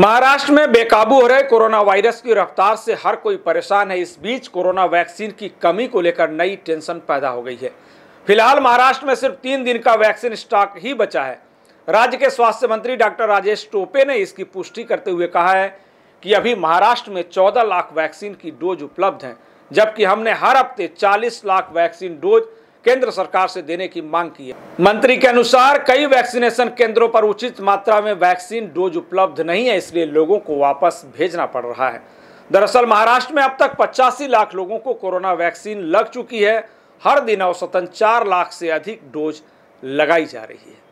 महाराष्ट्र में बेकाबू हो रहे कोरोना वायरस की रफ्तार से हर कोई परेशान है इस बीच कोरोना वैक्सीन की कमी को लेकर नई टेंशन पैदा हो गई है फिलहाल महाराष्ट्र में सिर्फ तीन दिन का वैक्सीन स्टॉक ही बचा है राज्य के स्वास्थ्य मंत्री डॉक्टर राजेश टोपे ने इसकी पुष्टि करते हुए कहा है कि अभी महाराष्ट्र में चौदह लाख वैक्सीन की डोज उपलब्ध हैं जबकि हमने हर हफ्ते चालीस लाख वैक्सीन डोज केंद्र सरकार से देने की मांग की है मंत्री के अनुसार कई वैक्सीनेशन केंद्रों पर उचित मात्रा में वैक्सीन डोज उपलब्ध नहीं है इसलिए लोगों को वापस भेजना पड़ रहा है दरअसल महाराष्ट्र में अब तक पचासी लाख लोगों को कोरोना वैक्सीन लग चुकी है हर दिन औसतन चार लाख से अधिक डोज लगाई जा रही है